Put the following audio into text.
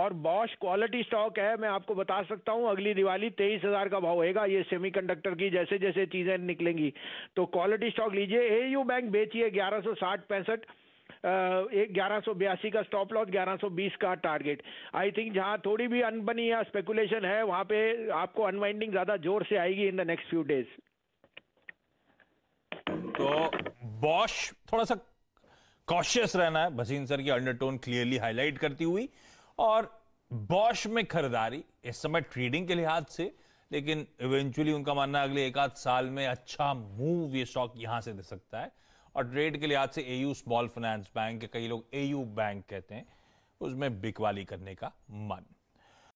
और Bosch quality stock है मैं आपको बता सकता हूं अगली दिवाली तेईस हजार का भाव होगा ये सेमीकंडक्टर की जैसे जैसे चीजें निकलेंगी तो क्वालिटी स्टॉक लीजिए ए यू बैंक बेचिए ग्यारह सौ साठ पैंसठ ग्यारह सौ बयासी का स्टॉप लॉस ग्यारह सौ बीस का टारगेट आई थिंक जहां थोड़ी भी अनबनी या स्पेकुलेशन है वहां पे आपको अनवाइंडिंग ज्यादा जोर से आएगी in the next few days तो बॉश थोड़ा सा कॉशियस रहना है भसीन सर की अंडरटोन क्लियरली हाईलाइट करती हुई और बॉश में खरीदारी इस समय ट्रेडिंग के लिहाज से लेकिन इवेंचुअली उनका मानना अगले एक आध साल में अच्छा मूव ये स्टॉक यहां से दे सकता है और ट्रेड के लिहाज से एयू स्मॉल फाइनेंस बैंक कई लोग एयू बैंक कहते हैं उसमें बिकवाली करने का मन